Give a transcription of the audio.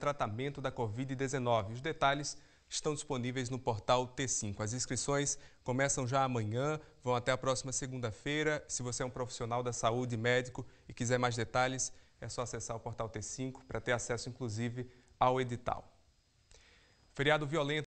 tratamento da Covid-19. Os detalhes estão disponíveis no portal T5. As inscrições começam já amanhã, vão até a próxima segunda-feira. Se você é um profissional da saúde, médico e quiser mais detalhes, é só acessar o portal T5 para ter acesso, inclusive, ao edital. Feriado violento.